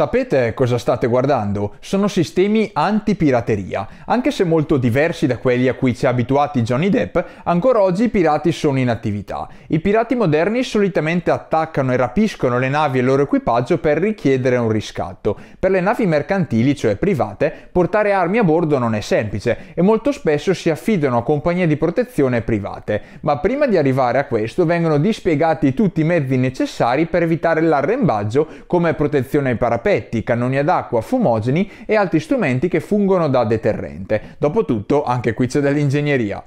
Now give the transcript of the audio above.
Sapete cosa state guardando? Sono sistemi antipirateria. Anche se molto diversi da quelli a cui ci ha abituati Johnny Depp, ancora oggi i pirati sono in attività. I pirati moderni solitamente attaccano e rapiscono le navi e il loro equipaggio per richiedere un riscatto. Per le navi mercantili, cioè private, portare armi a bordo non è semplice e molto spesso si affidano a compagnie di protezione private. Ma prima di arrivare a questo vengono dispiegati tutti i mezzi necessari per evitare l'arrembaggio come protezione ai parapetti confetti, cannoni acqua, fumogeni e altri strumenti che fungono da deterrente. Dopotutto anche qui c'è dell'ingegneria.